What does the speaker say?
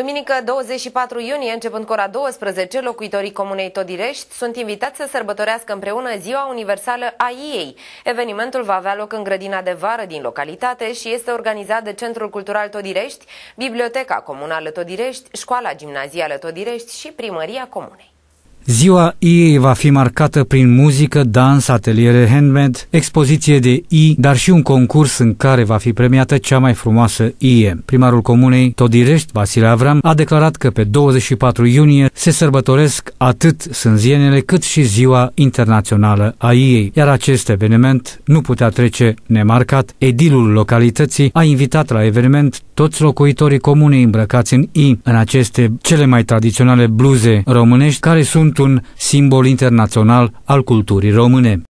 Duminică 24 iunie, începând cu ora 12, locuitorii Comunei Todirești sunt invitați să sărbătorească împreună Ziua Universală a ei. Evenimentul va avea loc în grădina de vară din localitate și este organizat de Centrul Cultural Todirești, Biblioteca Comunală Todirești, Școala Gimnazială Todirești și Primăria Comunei. Ziua ei va fi marcată prin muzică, dans, ateliere handmade, expoziție de I, dar și un concurs în care va fi premiată cea mai frumoasă IE. Primarul comunei Todirești, Vasile Avram, a declarat că pe 24 iunie se sărbătoresc atât sânzienele cât și Ziua Internațională a ei. iar acest eveniment nu putea trece nemarcat. Edilul localității a invitat la eveniment toți locuitorii comunei îmbrăcați în I, în aceste cele mai tradiționale bluze românești care sunt sunt un simbol internațional al culturii române.